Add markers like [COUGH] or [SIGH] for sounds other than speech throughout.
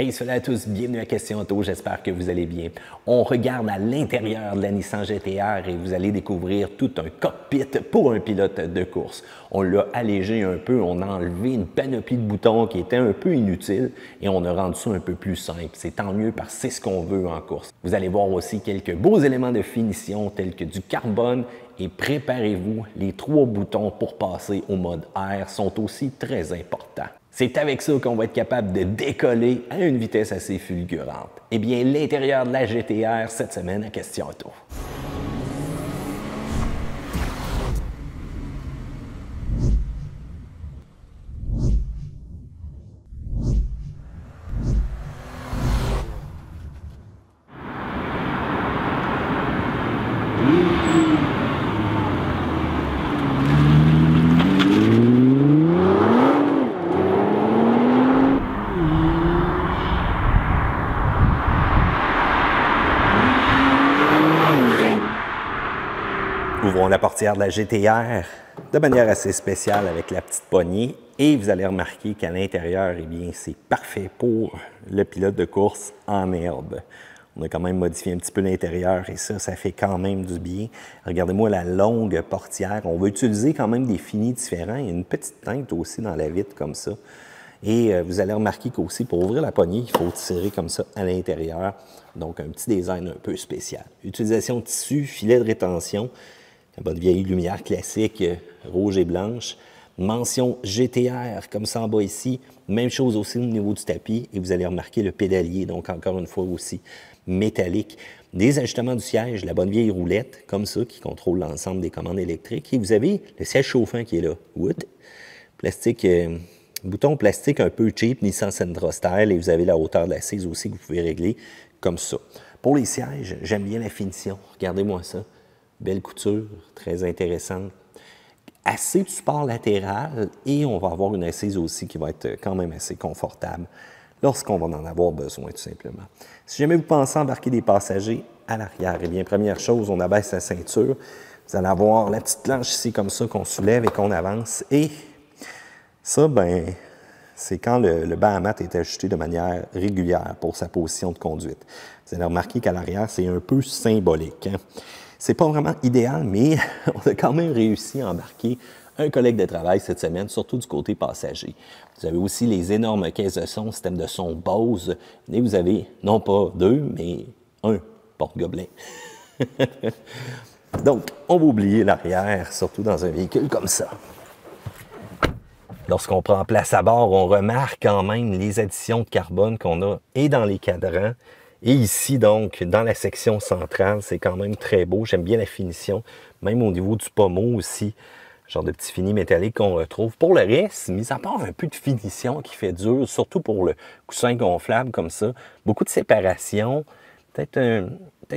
Hey, salut à tous, bienvenue à Question Auto, j'espère que vous allez bien. On regarde à l'intérieur de la Nissan GTR et vous allez découvrir tout un cockpit pour un pilote de course. On l'a allégé un peu, on a enlevé une panoplie de boutons qui était un peu inutile et on a rendu ça un peu plus simple. C'est tant mieux parce que c'est ce qu'on veut en course. Vous allez voir aussi quelques beaux éléments de finition tels que du carbone et préparez-vous, les trois boutons pour passer au mode R sont aussi très importants. C'est avec ça qu'on va être capable de décoller à une vitesse assez fulgurante. Eh bien, l'intérieur de la GTR cette semaine à Question Auto. la portière de la GTR de manière assez spéciale avec la petite poignée. Et vous allez remarquer qu'à l'intérieur, eh bien, c'est parfait pour le pilote de course en herbe. On a quand même modifié un petit peu l'intérieur et ça, ça fait quand même du bien. Regardez-moi la longue portière. On va utiliser quand même des finis différents. Il y a une petite teinte aussi dans la vitre comme ça. Et euh, vous allez remarquer qu'aussi, pour ouvrir la poignée, il faut tirer comme ça à l'intérieur. Donc, un petit design un peu spécial. Utilisation de tissu, filet de rétention bonne vieille lumière classique euh, rouge et blanche. Mention GTR, comme ça en bas ici. Même chose aussi au niveau du tapis. Et vous allez remarquer le pédalier, donc encore une fois aussi métallique. Des ajustements du siège, la bonne vieille roulette, comme ça, qui contrôle l'ensemble des commandes électriques. Et vous avez le siège chauffant qui est là. Wood. Plastique, euh, bouton plastique un peu cheap, Nissan Sentra style. Et vous avez la hauteur de l'assise aussi que vous pouvez régler comme ça. Pour les sièges, j'aime bien la finition. Regardez-moi ça belle couture, très intéressante. Assez du support latéral et on va avoir une assise aussi qui va être quand même assez confortable lorsqu'on va en avoir besoin tout simplement. Si jamais vous pensez embarquer des passagers à l'arrière, eh bien première chose, on abaisse la ceinture. Vous allez avoir la petite planche ici comme ça qu'on soulève et qu'on avance. Et ça, ben, c'est quand le, le mat est ajusté de manière régulière pour sa position de conduite. Vous allez remarquer qu'à l'arrière, c'est un peu symbolique. Hein. C'est pas vraiment idéal, mais [LAUGHS] on a quand même réussi à embarquer un collègue de travail cette semaine, surtout du côté passager. Vous avez aussi les énormes caisses de son, système de son Bose, et vous avez non pas deux, mais un porte-gobelin. [LAUGHS] Donc, on va oublier l'arrière, surtout dans un véhicule comme ça. Lorsqu'on prend place à bord, on remarque quand même les additions de carbone qu'on a et dans les cadrans et ici, donc, dans la section centrale, c'est quand même très beau. J'aime bien la finition, même au niveau du pommeau aussi. Genre de petit fini métallique qu'on retrouve. Pour le reste, mis à part un peu de finition qui fait dur, surtout pour le coussin gonflable comme ça, beaucoup de séparation, peut-être peut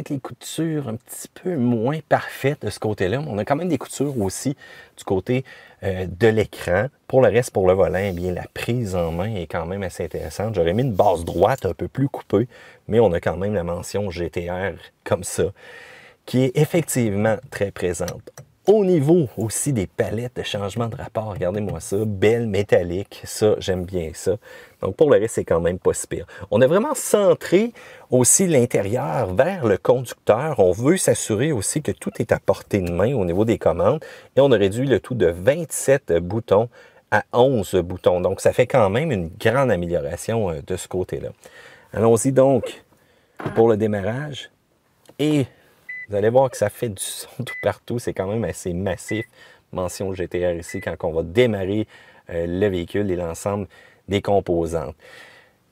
les coutures un petit peu moins parfaites de ce côté-là, mais on a quand même des coutures aussi du côté euh, de l'écran. Pour le reste, pour le volant, eh bien la prise en main est quand même assez intéressante. J'aurais mis une base droite un peu plus coupée, mais on a quand même la mention GTR comme ça, qui est effectivement très présente au niveau aussi des palettes de changement de rapport, regardez-moi ça, belle métallique, ça j'aime bien ça. Donc pour le reste, c'est quand même pas si pire. On a vraiment centré aussi l'intérieur vers le conducteur. On veut s'assurer aussi que tout est à portée de main au niveau des commandes et on a réduit le tout de 27 boutons à 11 boutons. Donc ça fait quand même une grande amélioration euh, de ce côté-là. Allons-y donc pour le démarrage et vous allez voir que ça fait du son [LAUGHS] tout partout. C'est quand même assez massif. Mention GTR ici quand on va démarrer euh, le véhicule et l'ensemble des composantes.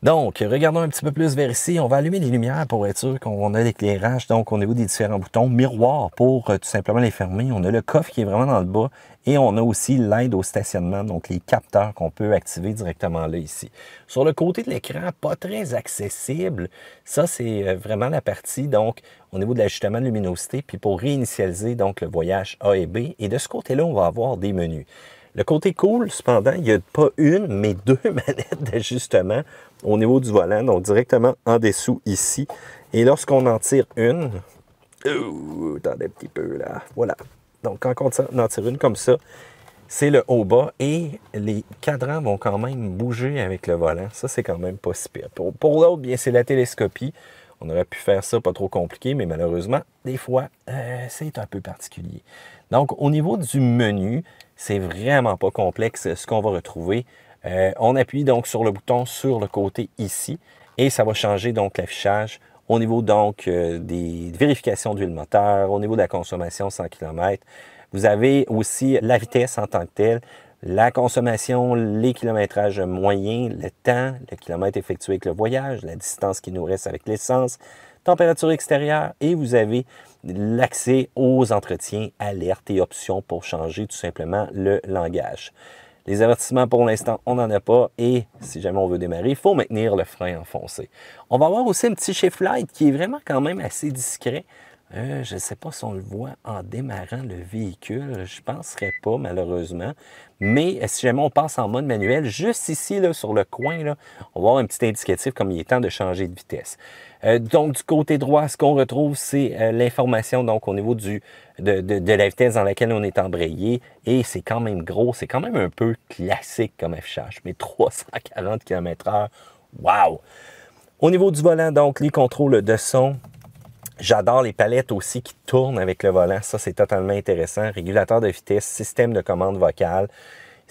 Donc, regardons un petit peu plus vers ici. On va allumer les lumières pour être sûr qu'on a l'éclairage. Donc, au niveau des différents boutons, miroir pour euh, tout simplement les fermer. On a le coffre qui est vraiment dans le bas et on a aussi l'aide au stationnement, donc les capteurs qu'on peut activer directement là ici. Sur le côté de l'écran, pas très accessible. Ça, c'est euh, vraiment la partie, donc, au niveau de l'ajustement de luminosité, puis pour réinitialiser, donc, le voyage A et B. Et de ce côté-là, on va avoir des menus. Le côté cool, cependant, il n'y a pas une, mais [LAUGHS] deux manettes d'ajustement au niveau du volant, donc directement en dessous ici. Et lorsqu'on en tire une, euh, attendez un petit peu là, voilà. Donc quand on en tire une comme ça, c'est le haut-bas et les cadrans vont quand même bouger avec le volant. Ça, c'est quand même pas si pire. Pour, l'autre, bien, c'est la télescopie. On aurait pu faire ça pas trop compliqué, mais malheureusement, des fois, euh, c'est un peu particulier. Donc, au niveau du menu, c'est vraiment pas complexe ce qu'on va retrouver. Euh, on appuie donc sur le bouton sur le côté ici et ça va changer donc l'affichage au niveau donc euh, des vérifications d'huile moteur, au niveau de la consommation 100 km. Vous avez aussi la vitesse en tant que telle, la consommation, les kilométrages moyens, le temps, le kilomètre effectué avec le voyage, la distance qui nous reste avec l'essence, température extérieure et vous avez l'accès aux entretiens, alertes et options pour changer tout simplement le langage. Les avertissements, pour l'instant, on n'en a pas. Et si jamais on veut démarrer, il faut maintenir le frein enfoncé. On va avoir aussi un petit shift light qui est vraiment quand même assez discret. Euh, je ne sais pas si on le voit en démarrant le véhicule. Je ne penserais pas, malheureusement. Mais euh, si jamais on passe en mode manuel, juste ici, là, sur le coin, on va avoir un petit indicatif comme il est temps de changer de vitesse. Euh, donc, du côté droit, ce qu'on retrouve, c'est l'information donc au niveau du, de, la vitesse dans laquelle on est embrayé. Et c'est quand même gros, c'est quand même un peu classique comme affichage, mais 340 km/h, wow! Au niveau du volant, donc, les contrôles de son, J'adore les palettes aussi qui tournent avec le volant. Ça, c'est totalement intéressant. Régulateur de vitesse, système de commande vocale.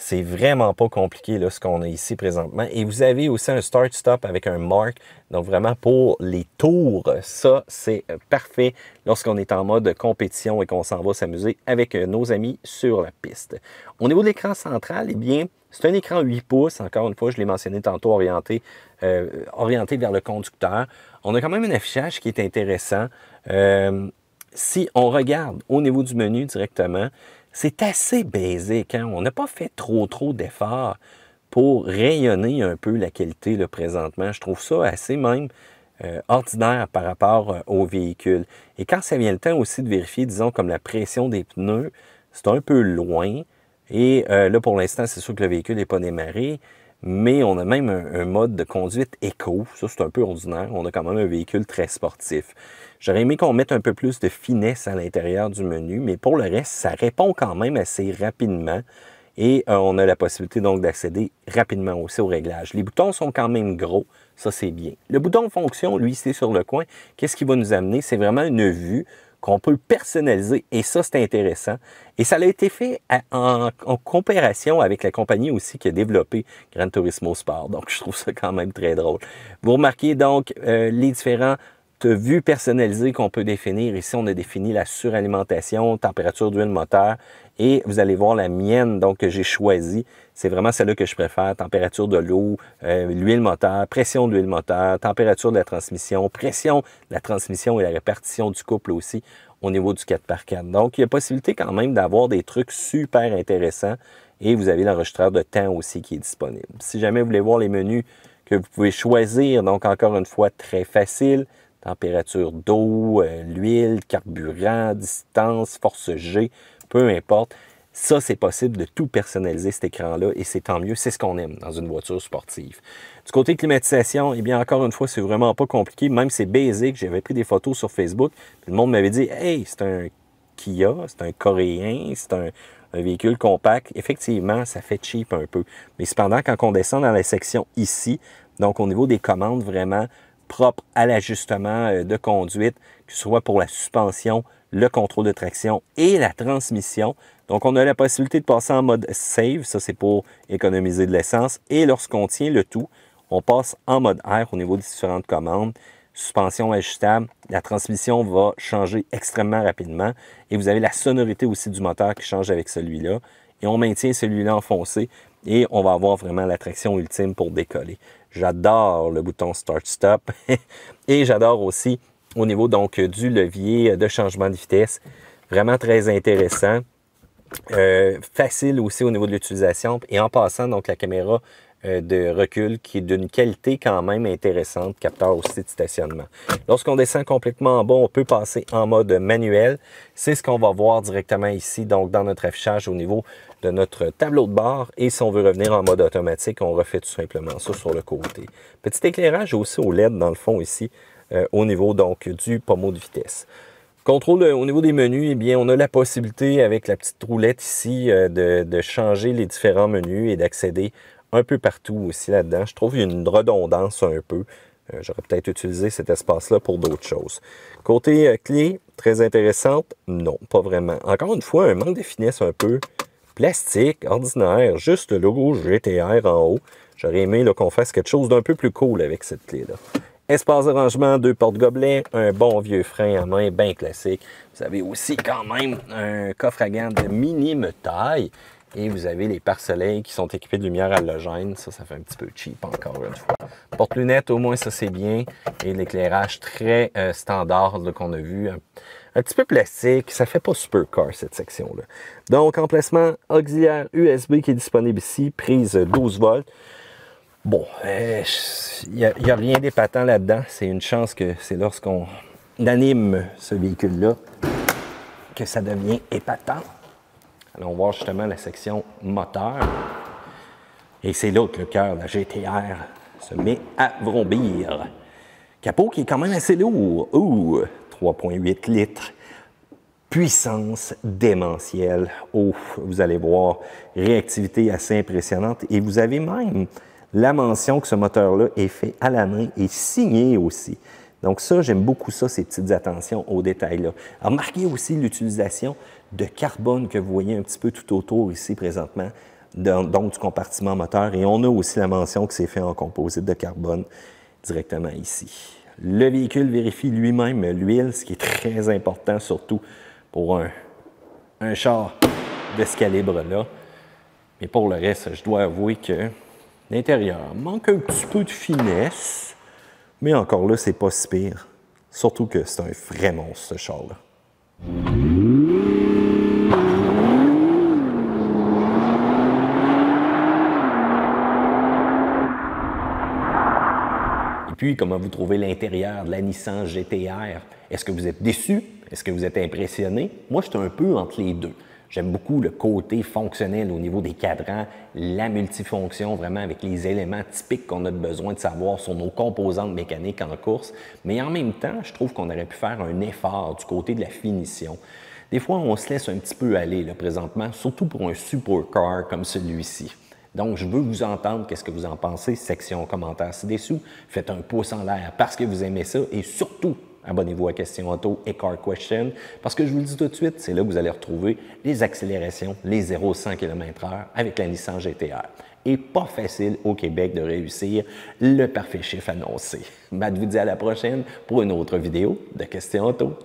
C'est vraiment pas compliqué là, ce qu'on a ici présentement. Et vous avez aussi un start-stop avec un mark. Donc vraiment pour les tours, ça c'est euh, parfait lorsqu'on est en mode compétition et qu'on s'en va s'amuser avec euh, nos amis sur la piste. Au niveau de l'écran central, eh bien, c'est un écran 8 pouces, encore une fois, je l'ai mentionné tantôt, orienté, euh, orienté vers le conducteur. On a quand même un affichage qui est intéressant. si on regarde au niveau du menu directement, c'est assez basique. Hein? On n'a pas fait trop, trop d'efforts pour rayonner un peu la qualité le présentement. Je trouve ça assez même euh, ordinaire par rapport euh, au véhicule. Et quand ça vient le temps aussi de vérifier, disons, comme la pression des pneus, c'est un peu loin. Et euh, là, pour l'instant, c'est sûr que le véhicule n'est pas démarré mais on a même un, mode de conduite éco. Ça, c'est un peu ordinaire. On a quand même un véhicule très sportif. J'aurais aimé qu'on mette un peu plus de finesse à l'intérieur du menu, mais pour le reste, ça répond quand même assez rapidement. Et euh, on a la possibilité donc d'accéder rapidement aussi aux réglages. Les boutons sont quand même gros, ça c'est bien. Le bouton fonction, lui, c'est sur le coin. Qu'est-ce qui va nous amener? C'est vraiment une vue qu'on peut personnaliser. Et ça, c'est intéressant. Et ça a été fait en, en, coopération avec la compagnie aussi qui a développé Gran Turismo Sport. Donc, je trouve ça quand même très drôle. Vous remarquez donc euh, les différents vues personnalisées qu'on peut définir. Ici, on a défini la suralimentation, température d'huile moteur et vous allez voir la mienne, donc que j'ai choisie. C'est vraiment celle-là que je préfère. Température de l'eau, euh, l'huile moteur, pression de l'huile moteur, température de la transmission, pression de la transmission et la répartition du couple aussi au niveau du 4x4. Donc, il y a possibilité quand même d'avoir des trucs super intéressants. Et vous avez l'enregistreur de temps aussi qui est disponible. Si jamais vous voulez voir les menus que vous pouvez choisir, donc encore une fois, très facile, température d'eau, euh, l'huile, carburant, distance, force G, peu importe. Ça, c'est possible de tout personnaliser cet écran-là et c'est tant mieux, c'est ce qu'on aime dans une voiture sportive. Du côté climatisation, eh bien, encore une fois, c'est vraiment pas compliqué. Même c'est basique. J'avais pris des photos sur Facebook. le monde m'avait dit Hey, c'est un Kia, c'est un Coréen, c'est un, véhicule compact. Effectivement, ça fait cheap un peu. Mais cependant, quand on descend dans la section ici, donc au niveau des commandes vraiment propres à l'ajustement euh, de conduite, que ce soit pour la suspension, le contrôle de traction et la transmission. Donc, on a la possibilité de passer en mode save, ça c'est pour économiser de l'essence. Et lorsqu'on tient le tout, on passe en mode air au niveau des différentes commandes. Suspension ajustable, la transmission va changer extrêmement rapidement. Et vous avez la sonorité aussi du moteur qui change avec celui-là. Et on maintient celui-là enfoncé et on va avoir vraiment la traction ultime pour décoller. J'adore le bouton Start-Stop [LAUGHS] et j'adore aussi au niveau donc euh, du levier euh, de changement de vitesse. Vraiment très intéressant. Euh, facile aussi au niveau de l'utilisation. Et en passant, donc la caméra de recul qui est d'une qualité quand même intéressante, capteur aussi de stationnement. Lorsqu'on descend complètement en bas, on peut passer en mode manuel. C'est ce qu'on va voir directement ici, donc dans notre affichage au niveau de notre tableau de bord. Et si on veut revenir en mode automatique, on refait tout simplement ça sur le côté. Petit éclairage aussi au LED dans le fond ici, euh, au niveau donc du pommeau de vitesse. Contrôle euh, au niveau des menus, eh bien, on a la possibilité avec la petite roulette ici euh, de, changer les différents menus et d'accéder un peu partout aussi là-dedans. Je trouve qu'il y a une redondance un peu. J'aurais peut-être utilisé cet espace-là pour d'autres choses. Côté clé, très intéressante, non, pas vraiment. Encore une fois, un manque de finesse un peu plastique, ordinaire, juste le logo GTR en haut. J'aurais aimé qu'on fasse quelque chose d'un peu plus cool avec cette clé-là. Espace de rangement, deux portes gobelets, un bon vieux frein à main, bien classique. Vous avez aussi quand même un coffre à gants de minime taille. Et vous avez les pare qui sont équipés de lumière halogène. Ça, ça fait un petit peu cheap encore une fois. Porte-lunettes, au moins, ça c'est bien. Et l'éclairage très euh, standard qu'on a vu. Un, petit peu plastique. Ça fait pas super car, cette section-là. Donc, emplacement auxiliaire USB qui est disponible ici. Prise 12 volts. Bon, il euh, n'y a, rien d'épatant là-dedans. C'est une chance que c'est lorsqu'on anime ce véhicule-là que ça devient épatant. Allons voir justement la section moteur. Et c'est là que le cœur de la GTR se met à vrombir. Capot qui est quand même assez lourd. Ouh, 3,8 litres. Puissance démentielle. Ouf! vous allez voir, réactivité assez impressionnante. Et vous avez même la mention que ce moteur-là est fait à la main est signé aussi. Donc ça, j'aime beaucoup ça, ces petites attentions aux détails-là. Remarquez aussi l'utilisation de carbone que vous voyez un petit peu tout autour ici présentement, dans, donc du compartiment moteur. Et on a aussi la mention que c'est fait en composite de carbone directement ici. Le véhicule vérifie lui-même l'huile, ce qui est très important, surtout pour un, un char de ce calibre-là. Mais pour le reste, je dois avouer que L'intérieur manque un petit peu de finesse, mais encore là, c'est pas si pire. Surtout que c'est un vrai monstre, ce char-là. Et puis, comment vous trouvez l'intérieur de la Nissan GTR? Est-ce que vous êtes déçu? Est-ce que vous êtes impressionné? Moi, je suis un peu entre les deux. J'aime beaucoup le côté fonctionnel au niveau des cadrans, la multifonction vraiment avec les éléments typiques qu'on a besoin de savoir sur nos composantes mécaniques en course. Mais en même temps, je trouve qu'on aurait pu faire un effort du côté de la finition. Des fois, on se laisse un petit peu aller là, présentement, surtout pour un supercar comme celui-ci. Donc, je veux vous entendre. Qu'est-ce que vous en pensez? Section commentaire ci-dessous. Faites un pouce en l'air parce que vous aimez ça et surtout, abonnez-vous à Question Auto et Car Question, parce que je vous le dis tout de suite, c'est là que vous allez retrouver les accélérations, les 0-100 km/h avec la Nissan GTR. Et pas facile au Québec de réussir le parfait chiffre annoncé. je vous dis à la prochaine pour une autre vidéo de Question Auto.